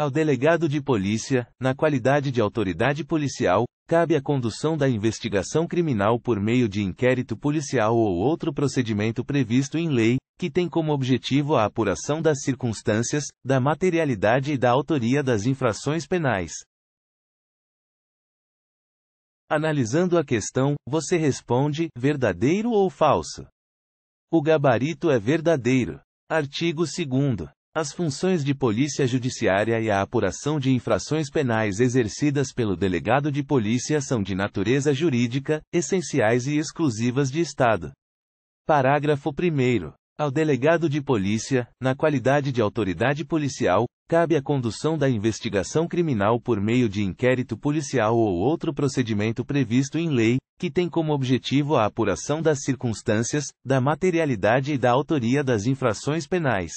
Ao delegado de polícia, na qualidade de autoridade policial, cabe a condução da investigação criminal por meio de inquérito policial ou outro procedimento previsto em lei, que tem como objetivo a apuração das circunstâncias, da materialidade e da autoria das infrações penais. Analisando a questão, você responde: verdadeiro ou falso? O gabarito é verdadeiro. Artigo 2. As funções de polícia judiciária e a apuração de infrações penais exercidas pelo delegado de polícia são de natureza jurídica, essenciais e exclusivas de Estado. Parágrafo 1. Ao delegado de polícia, na qualidade de autoridade policial, cabe a condução da investigação criminal por meio de inquérito policial ou outro procedimento previsto em lei, que tem como objetivo a apuração das circunstâncias, da materialidade e da autoria das infrações penais.